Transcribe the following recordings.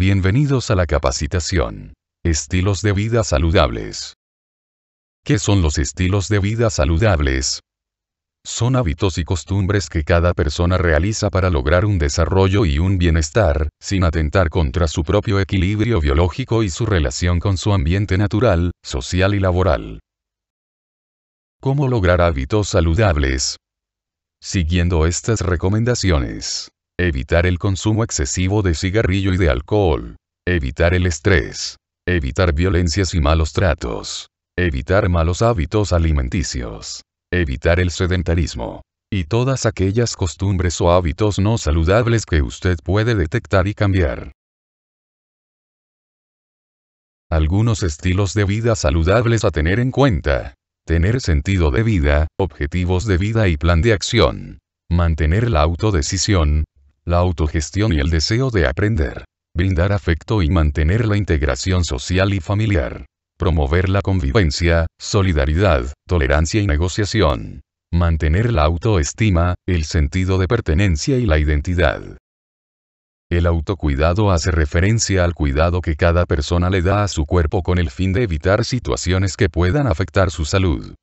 Bienvenidos a la capacitación. Estilos de vida saludables. ¿Qué son los estilos de vida saludables? Son hábitos y costumbres que cada persona realiza para lograr un desarrollo y un bienestar, sin atentar contra su propio equilibrio biológico y su relación con su ambiente natural, social y laboral. ¿Cómo lograr hábitos saludables? Siguiendo estas recomendaciones. Evitar el consumo excesivo de cigarrillo y de alcohol. Evitar el estrés. Evitar violencias y malos tratos. Evitar malos hábitos alimenticios. Evitar el sedentarismo. Y todas aquellas costumbres o hábitos no saludables que usted puede detectar y cambiar. Algunos estilos de vida saludables a tener en cuenta. Tener sentido de vida, objetivos de vida y plan de acción. Mantener la autodecisión, la autogestión y el deseo de aprender. Brindar afecto y mantener la integración social y familiar. Promover la convivencia, solidaridad, tolerancia y negociación. Mantener la autoestima, el sentido de pertenencia y la identidad. El autocuidado hace referencia al cuidado que cada persona le da a su cuerpo con el fin de evitar situaciones que puedan afectar su salud.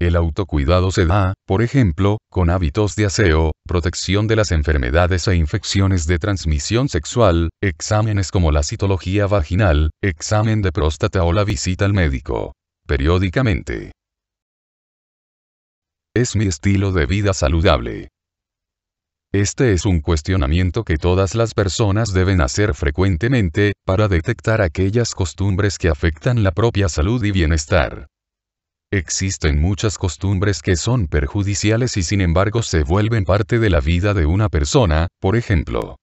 El autocuidado se da, por ejemplo, con hábitos de aseo, protección de las enfermedades e infecciones de transmisión sexual, exámenes como la citología vaginal, examen de próstata o la visita al médico. Periódicamente. Es mi estilo de vida saludable. Este es un cuestionamiento que todas las personas deben hacer frecuentemente, para detectar aquellas costumbres que afectan la propia salud y bienestar. Existen muchas costumbres que son perjudiciales y sin embargo se vuelven parte de la vida de una persona, por ejemplo,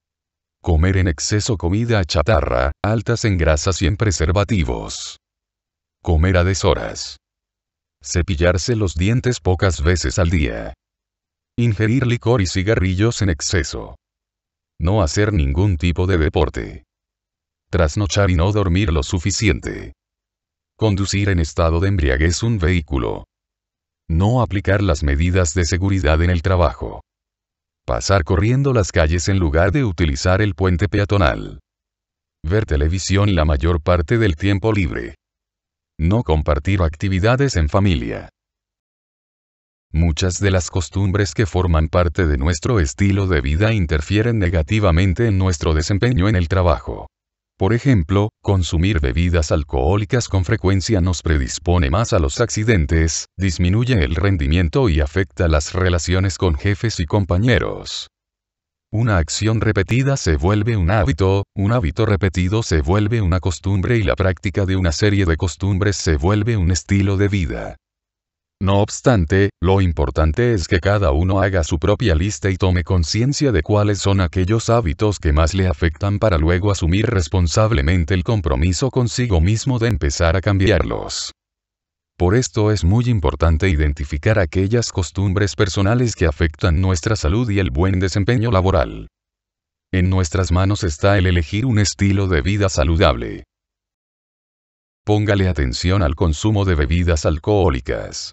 comer en exceso comida chatarra, altas en grasas y en preservativos, comer a deshoras, cepillarse los dientes pocas veces al día, ingerir licor y cigarrillos en exceso, no hacer ningún tipo de deporte, trasnochar y no dormir lo suficiente. Conducir en estado de embriaguez un vehículo. No aplicar las medidas de seguridad en el trabajo. Pasar corriendo las calles en lugar de utilizar el puente peatonal. Ver televisión la mayor parte del tiempo libre. No compartir actividades en familia. Muchas de las costumbres que forman parte de nuestro estilo de vida interfieren negativamente en nuestro desempeño en el trabajo. Por ejemplo, consumir bebidas alcohólicas con frecuencia nos predispone más a los accidentes, disminuye el rendimiento y afecta las relaciones con jefes y compañeros. Una acción repetida se vuelve un hábito, un hábito repetido se vuelve una costumbre y la práctica de una serie de costumbres se vuelve un estilo de vida. No obstante, lo importante es que cada uno haga su propia lista y tome conciencia de cuáles son aquellos hábitos que más le afectan para luego asumir responsablemente el compromiso consigo mismo de empezar a cambiarlos. Por esto es muy importante identificar aquellas costumbres personales que afectan nuestra salud y el buen desempeño laboral. En nuestras manos está el elegir un estilo de vida saludable. Póngale atención al consumo de bebidas alcohólicas.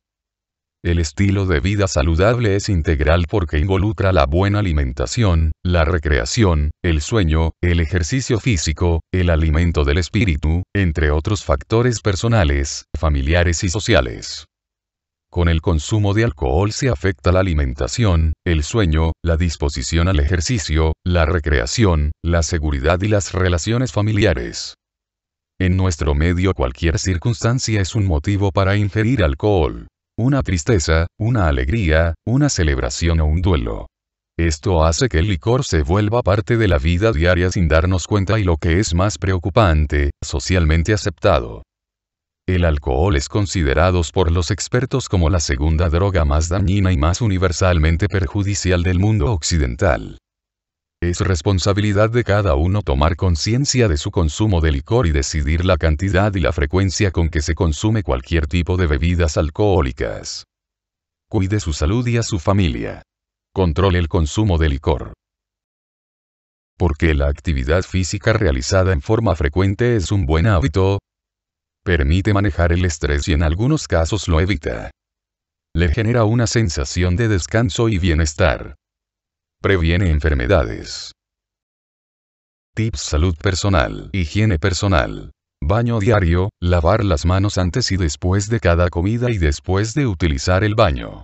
El estilo de vida saludable es integral porque involucra la buena alimentación, la recreación, el sueño, el ejercicio físico, el alimento del espíritu, entre otros factores personales, familiares y sociales. Con el consumo de alcohol se afecta la alimentación, el sueño, la disposición al ejercicio, la recreación, la seguridad y las relaciones familiares. En nuestro medio cualquier circunstancia es un motivo para ingerir alcohol una tristeza, una alegría, una celebración o un duelo. Esto hace que el licor se vuelva parte de la vida diaria sin darnos cuenta y lo que es más preocupante, socialmente aceptado. El alcohol es considerado por los expertos como la segunda droga más dañina y más universalmente perjudicial del mundo occidental. Es responsabilidad de cada uno tomar conciencia de su consumo de licor y decidir la cantidad y la frecuencia con que se consume cualquier tipo de bebidas alcohólicas. Cuide su salud y a su familia. Controle el consumo de licor. Porque la actividad física realizada en forma frecuente es un buen hábito. Permite manejar el estrés y en algunos casos lo evita. Le genera una sensación de descanso y bienestar Previene enfermedades. Tips Salud personal. Higiene personal. Baño diario, lavar las manos antes y después de cada comida y después de utilizar el baño.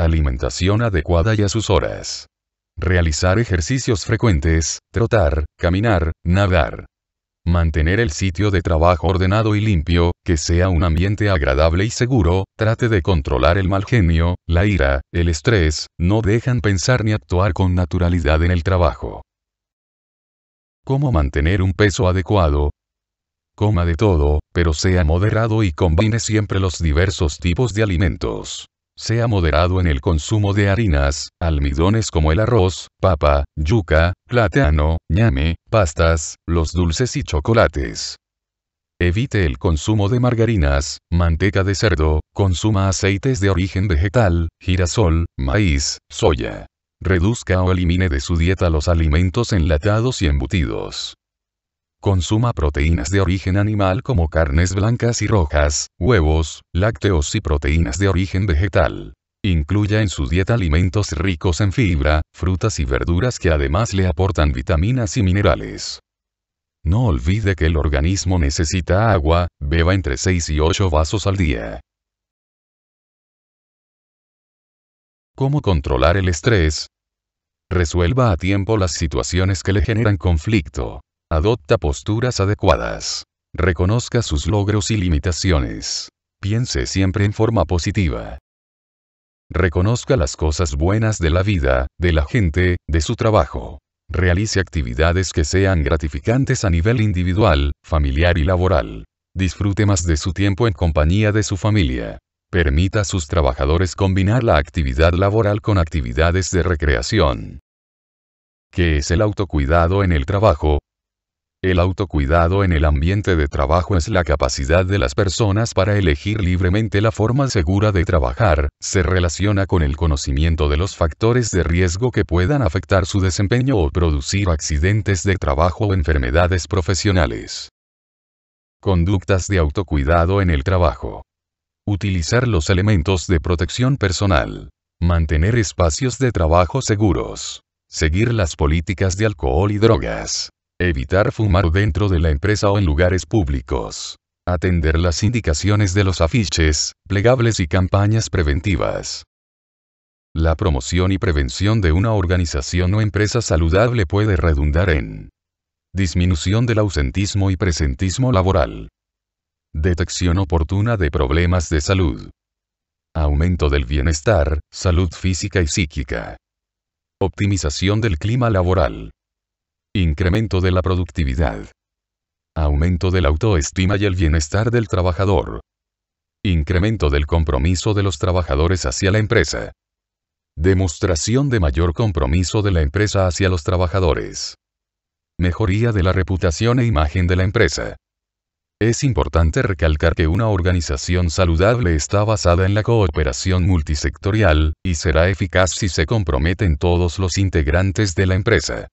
Alimentación adecuada y a sus horas. Realizar ejercicios frecuentes, trotar, caminar, nadar. Mantener el sitio de trabajo ordenado y limpio, que sea un ambiente agradable y seguro, trate de controlar el mal genio, la ira, el estrés, no dejan pensar ni actuar con naturalidad en el trabajo. ¿Cómo mantener un peso adecuado? Coma de todo, pero sea moderado y combine siempre los diversos tipos de alimentos. Sea moderado en el consumo de harinas, almidones como el arroz, papa, yuca, plátano, ñame, pastas, los dulces y chocolates. Evite el consumo de margarinas, manteca de cerdo, consuma aceites de origen vegetal, girasol, maíz, soya. Reduzca o elimine de su dieta los alimentos enlatados y embutidos. Consuma proteínas de origen animal como carnes blancas y rojas, huevos, lácteos y proteínas de origen vegetal. Incluya en su dieta alimentos ricos en fibra, frutas y verduras que además le aportan vitaminas y minerales. No olvide que el organismo necesita agua, beba entre 6 y 8 vasos al día. ¿Cómo controlar el estrés? Resuelva a tiempo las situaciones que le generan conflicto. Adopta posturas adecuadas. Reconozca sus logros y limitaciones. Piense siempre en forma positiva. Reconozca las cosas buenas de la vida, de la gente, de su trabajo. Realice actividades que sean gratificantes a nivel individual, familiar y laboral. Disfrute más de su tiempo en compañía de su familia. Permita a sus trabajadores combinar la actividad laboral con actividades de recreación. ¿Qué es el autocuidado en el trabajo? El autocuidado en el ambiente de trabajo es la capacidad de las personas para elegir libremente la forma segura de trabajar, se relaciona con el conocimiento de los factores de riesgo que puedan afectar su desempeño o producir accidentes de trabajo o enfermedades profesionales. Conductas de autocuidado en el trabajo. Utilizar los elementos de protección personal. Mantener espacios de trabajo seguros. Seguir las políticas de alcohol y drogas Evitar fumar dentro de la empresa o en lugares públicos. Atender las indicaciones de los afiches, plegables y campañas preventivas. La promoción y prevención de una organización o empresa saludable puede redundar en disminución del ausentismo y presentismo laboral, detección oportuna de problemas de salud, aumento del bienestar, salud física y psíquica, optimización del clima laboral, Incremento de la productividad. Aumento de la autoestima y el bienestar del trabajador. Incremento del compromiso de los trabajadores hacia la empresa. Demostración de mayor compromiso de la empresa hacia los trabajadores. Mejoría de la reputación e imagen de la empresa. Es importante recalcar que una organización saludable está basada en la cooperación multisectorial, y será eficaz si se comprometen todos los integrantes de la empresa.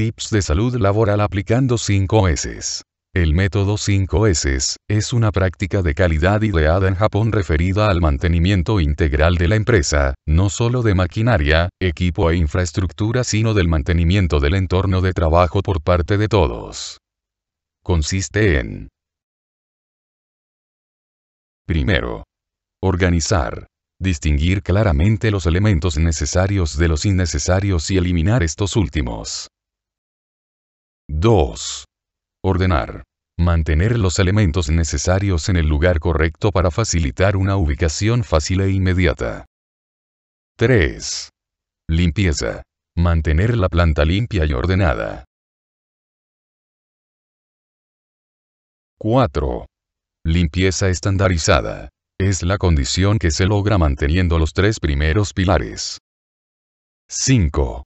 Tips de salud laboral aplicando 5S. El método 5S es una práctica de calidad ideada en Japón referida al mantenimiento integral de la empresa, no solo de maquinaria, equipo e infraestructura, sino del mantenimiento del entorno de trabajo por parte de todos. Consiste en Primero. Organizar. Distinguir claramente los elementos necesarios de los innecesarios y eliminar estos últimos. 2. Ordenar. Mantener los elementos necesarios en el lugar correcto para facilitar una ubicación fácil e inmediata. 3. Limpieza. Mantener la planta limpia y ordenada. 4. Limpieza estandarizada. Es la condición que se logra manteniendo los tres primeros pilares. 5.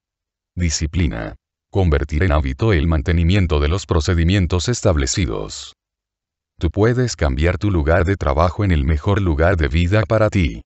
Disciplina convertir en hábito el mantenimiento de los procedimientos establecidos. Tú puedes cambiar tu lugar de trabajo en el mejor lugar de vida para ti.